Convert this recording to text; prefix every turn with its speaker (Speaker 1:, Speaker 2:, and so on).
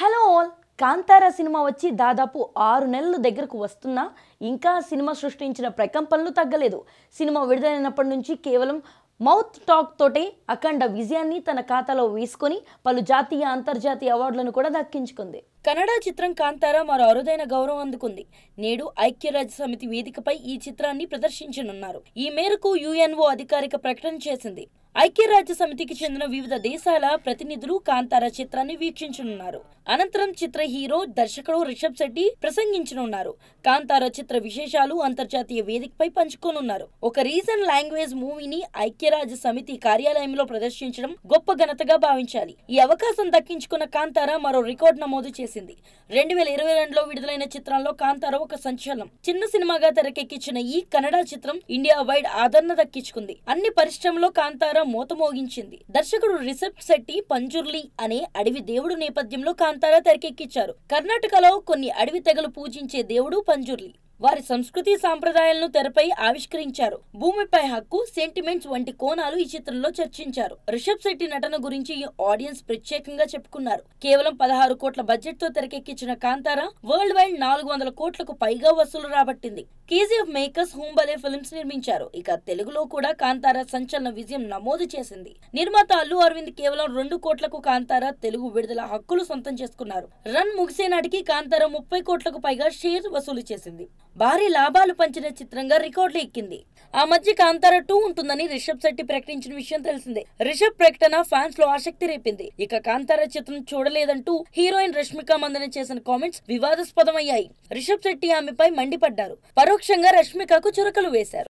Speaker 1: hello all Kantara cinema వచ్చి దాదాపు ఆరు నెలల దగ్గరకు వస్తున్నా ఇంకా సినిమా సృష్టించిన ప్రకంపనలు తగ్గలేదు సినిమా విడుదలైనప్పటి నుంచి కేవలం మౌత్ టాక్ తోటే అఖండ విజయాన్ని తన ఖాతాలో వేసుకొని పలు జాతీయ అంతర్జాతీయ అవార్డులను కూడా దక్కించుకుంది కన్నడ చిత్రం కాంతారా మరో అరుదైన గౌరవం అందుకుంది నేడు ఐక్యరాజ్య సమితి వేదికపై ఈ చిత్రాన్ని ప్రదర్శించనున్నారు ఈ మేరకు యుఎన్ఓ అధికారిక ప్రకటన చేసింది ఐక్యరాజ్య సమితికి చెందిన వివిధ దేశాల ప్రతినిధులు కాంతారా చిత్రాన్ని వీక్షించనున్నారు అనంతరం చిత్ర హీరో దర్శకుడు రిషబ్ శెట్టి ప్రసంగించనున్నారు కాంతారా చిత్ర విశేషాలు అంతర్జాతీయ వేదికపై పంచుకోనున్నారు ఒక రీజన్ లాంగ్వేజ్ మూవీని ఐక్యరాజ్య సమితి కార్యాలయంలో ప్రదర్శించడం గొప్ప ఘనతగా భావించాలి ఈ అవకాశం దక్కించుకున్న కాంతారా మరో రికార్డు నమోదు చేసింది చేసింది రెండు వేల ఇరవై రెండులో విడుదలైన చిత్రంలో కాంతారావు ఒక సంచలనం చిన్న సినిమాగా తెరకెక్కించిన ఈ కన్నడ చిత్రం ఇండియా వైడ్ ఆదరణ దక్కించుకుంది అన్ని పరిశ్రమలో కాంతారా మూత మోగించింది దర్శకుడు రిసెప్ట్ శెట్టి పంజుర్లి అనే అడవి దేవుడు నేపథ్యంలో కాంతారా తెరకెక్కించారు కర్ణాటకలో కొన్ని అడవి తెగలు పూజించే దేవుడు పంజుర్లి వారి సంస్కృతి సాంప్రదాయాలను తెరపై ఆవిష్కరించారు భూమిపై హక్కు సెంటిమెంట్స్ వంటి కోణాలు ఈ చిత్రంలో చర్చించారు రిషబ్ శెట్టి నటన గురించి ఈ ఆడియన్స్ ప్రత్యేకంగా చెప్పుకున్నారు కేవలం పదహారు కోట్ల బడ్జెట్ తో తెరకెక్కించిన కాంతారా వరల్డ్ వైడ్ నాలుగు వందల కోట్లకు పైగా వసూలు రాబట్టింది కేజీఎఫ్ మేకర్స్ హూంబలే ఫిల్మ్స్ నిర్మించారు ఇక తెలుగులో కూడా కాంతారా సంచలన విజయం నమోదు చేసింది నిర్మాత అల్లు అరవింద్ కేవలం రెండు కోట్లకు కాంతారా తెలుగు విడుదల హక్కులు సొంతం చేసుకున్నారు రన్ ముగిసే నాటికి కాంతారా ముప్పై కోట్లకు పైగా షేర్ వసూలు చేసింది భారీ లాభాలు పంచిన చిత్రంగా రికార్డులు ఎక్కింది ఆ మధ్య కాంతార టూ ఉంటుందని రిషబ్ శెట్టి ప్రకటించిన విషయం తెలిసిందే రిషబ్ ప్రకటన ఫ్యాన్స్ లో ఆసక్తి రేపింది ఇక కాంతార చిత్రం చూడలేదంటూ హీరోయిన్ రష్మిక మందన చేసిన కామెంట్స్ వివాదాస్పదమయ్యాయి రిషబ్ శెట్టి ఆమెపై మండిపడ్డారు పరోక్షంగా రష్మికకు చురకలు వేశారు